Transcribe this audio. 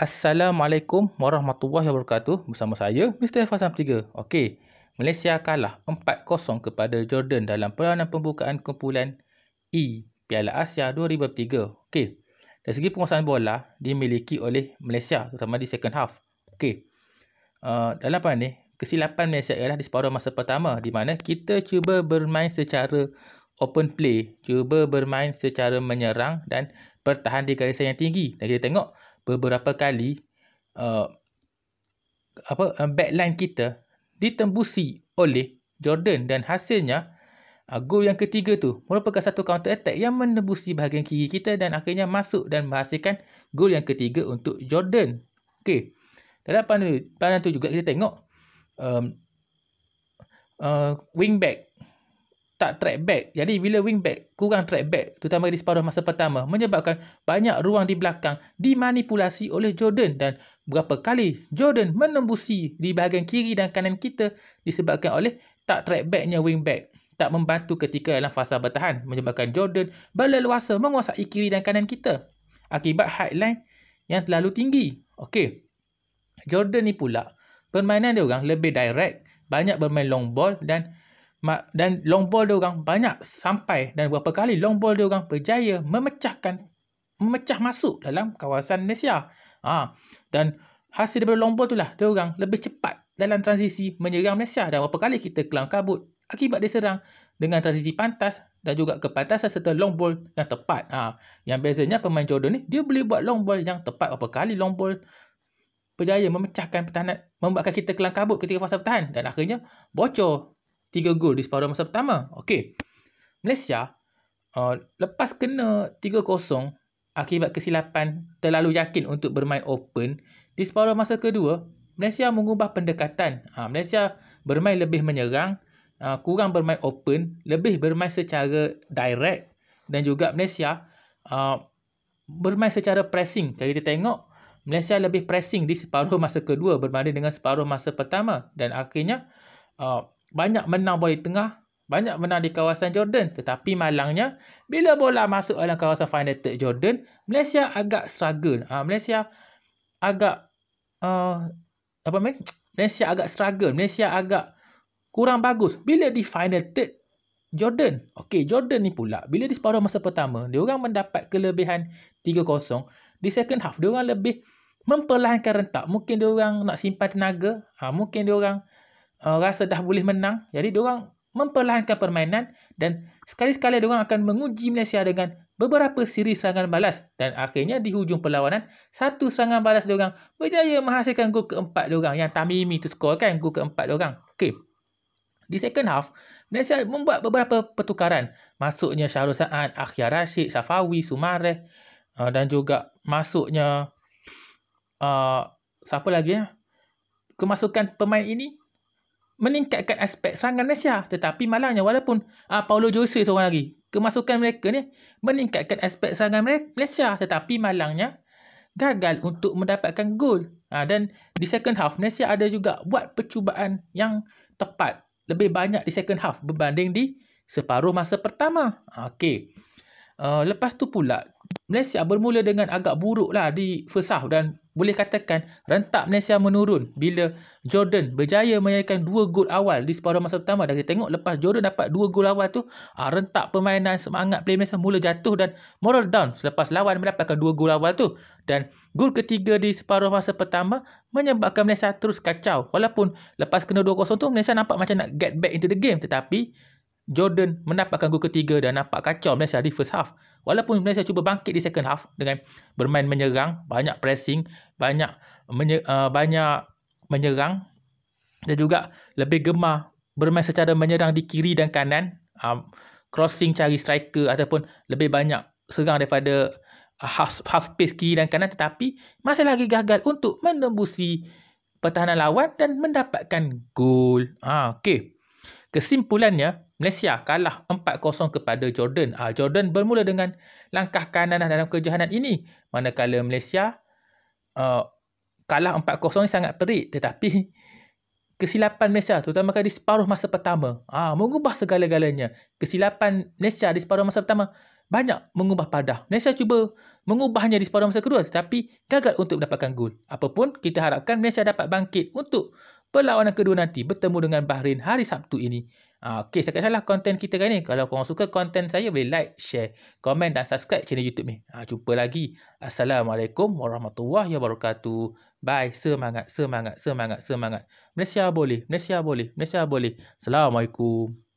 Assalamualaikum warahmatullahi wabarakatuh. Bersama saya, Mr. F163. Okey, Malaysia kalah 4-0 kepada Jordan dalam perlawanan pembukaan kumpulan E Piala Asia 2023. Okey, dari segi penguasaan bola dimiliki oleh Malaysia terutama di second half. Okey, uh, dalam apa ni, kesilapan Malaysia ialah di separuh masa pertama di mana kita cuba bermain secara open play, cuba bermain secara menyerang dan bertahan di garisan yang tinggi. Dan kita tengok, beberapa kali uh, apa uh, backline kita ditembusi oleh Jordan dan hasilnya uh, gol yang ketiga tu merupakan satu counter attack yang menembusi bahagian kiri kita dan akhirnya masuk dan menghasilkan gol yang ketiga untuk Jordan. Okey. Dalam pandangan tu juga kita tengok um, uh, wing back tak track back. Jadi bila wing back kurang track back terutama di separuh masa pertama menyebabkan banyak ruang di belakang dimanipulasi oleh Jordan dan berapa kali Jordan menembusi di bahagian kiri dan kanan kita disebabkan oleh tak track backnya wing back tak membantu ketika dalam fasa bertahan menyebabkan Jordan berleluasa menguasai kiri dan kanan kita akibat high line yang terlalu tinggi. Okey. Jordan ni pula permainan dia orang lebih direct, banyak bermain long ball dan dan long ball dia orang banyak sampai dan beberapa kali long ball dia orang berjaya memecahkan memecah masuk dalam kawasan Malaysia. Ha. Dan hasil daripada long ball tu lah, dia orang lebih cepat dalam transisi menyerang Malaysia dan beberapa kali kita kelam kabut akibat dia serang dengan transisi pantas dan juga kepantasan serta long ball yang tepat. Ha. Yang biasanya pemain Jordan ni, dia boleh buat long ball yang tepat beberapa kali long ball berjaya memecahkan pertahanan, membuatkan kita kelam kabut ketika fasa pertahanan dan akhirnya bocor Tiga gol di separuh masa pertama. Okey. Malaysia uh, lepas kena 3-0 akibat kesilapan terlalu yakin untuk bermain open di separuh masa kedua, Malaysia mengubah pendekatan. Uh, Malaysia bermain lebih menyerang, uh, kurang bermain open, lebih bermain secara direct dan juga Malaysia uh, bermain secara pressing. Kalau kita tengok Malaysia lebih pressing di separuh masa kedua berbanding dengan separuh masa pertama dan akhirnya uh, banyak menang bola di tengah, banyak menang di kawasan Jordan. Tetapi malangnya, bila bola masuk dalam kawasan final third Jordan, Malaysia agak struggle. Ha, Malaysia agak, uh, apa main? Malaysia agak struggle. Malaysia agak kurang bagus. Bila di final third Jordan, okay, Jordan ni pula, bila di separuh masa pertama, dia orang mendapat kelebihan 3-0. Di second half, dia orang lebih memperlahankan rentak. Mungkin dia orang nak simpan tenaga. Ha, mungkin dia orang uh, rasa dah boleh menang. Jadi diorang memperlahankan permainan dan sekali-sekala diorang akan menguji Malaysia dengan beberapa siri serangan balas dan akhirnya di hujung perlawanan satu serangan balas diorang berjaya menghasilkan gol keempat diorang yang Tamimi tu skor kan gol keempat diorang. Okey. Di second half, Malaysia membuat beberapa pertukaran. Masuknya Syahrul Saad, Akhyar Rashid, Safawi, Sumareh uh, dan juga masuknya uh, siapa lagi ya? Kemasukan pemain ini meningkatkan aspek serangan Malaysia. Tetapi malangnya walaupun uh, Paulo Jose seorang lagi, kemasukan mereka ni meningkatkan aspek serangan Malaysia. Tetapi malangnya gagal untuk mendapatkan gol. Uh, dan di second half, Malaysia ada juga buat percubaan yang tepat. Lebih banyak di second half berbanding di separuh masa pertama. Okey, Uh, lepas tu pula, Malaysia bermula dengan agak buruk lah di first half dan boleh katakan rentak Malaysia menurun bila Jordan berjaya menyediakan dua gol awal di separuh masa pertama. Dan kita tengok lepas Jordan dapat dua gol awal tu, ah, rentak permainan semangat play Malaysia mula jatuh dan moral down selepas lawan mendapatkan dua gol awal tu. Dan gol ketiga di separuh masa pertama menyebabkan Malaysia terus kacau. Walaupun lepas kena 2-0 tu, Malaysia nampak macam nak get back into the game. Tetapi Jordan mendapatkan gol ketiga dan nampak kacau Malaysia di first half. Walaupun Malaysia cuba bangkit di second half dengan bermain menyerang, banyak pressing, banyak menye, uh, banyak menyerang dan juga lebih gemar bermain secara menyerang di kiri dan kanan, um, crossing cari striker ataupun lebih banyak serang daripada half, half space kiri dan kanan tetapi masih lagi gagal untuk menembusi pertahanan lawan dan mendapatkan gol. Ah, okey. Kesimpulannya, Malaysia kalah 4-0 kepada Jordan. Ha, Jordan bermula dengan langkah kanan dalam kejohanan ini. Manakala Malaysia uh, kalah 4-0 ni sangat perik. Tetapi kesilapan Malaysia, terutama di separuh masa pertama, ha, mengubah segala-galanya. Kesilapan Malaysia di separuh masa pertama, banyak mengubah padah. Malaysia cuba mengubahnya di separuh masa kedua tetapi gagal untuk mendapatkan gol. Apapun, kita harapkan Malaysia dapat bangkit untuk perlawanan kedua nanti bertemu dengan Bahrain hari Sabtu ini. Ha, ah, okay, saya salah konten kita kali ni. Kalau korang suka konten saya, boleh like, share, komen dan subscribe channel YouTube ni. Ha, jumpa lagi. Assalamualaikum warahmatullahi wabarakatuh. Bye. Semangat, semangat, semangat, semangat. Malaysia boleh, Malaysia boleh, Malaysia boleh. Assalamualaikum.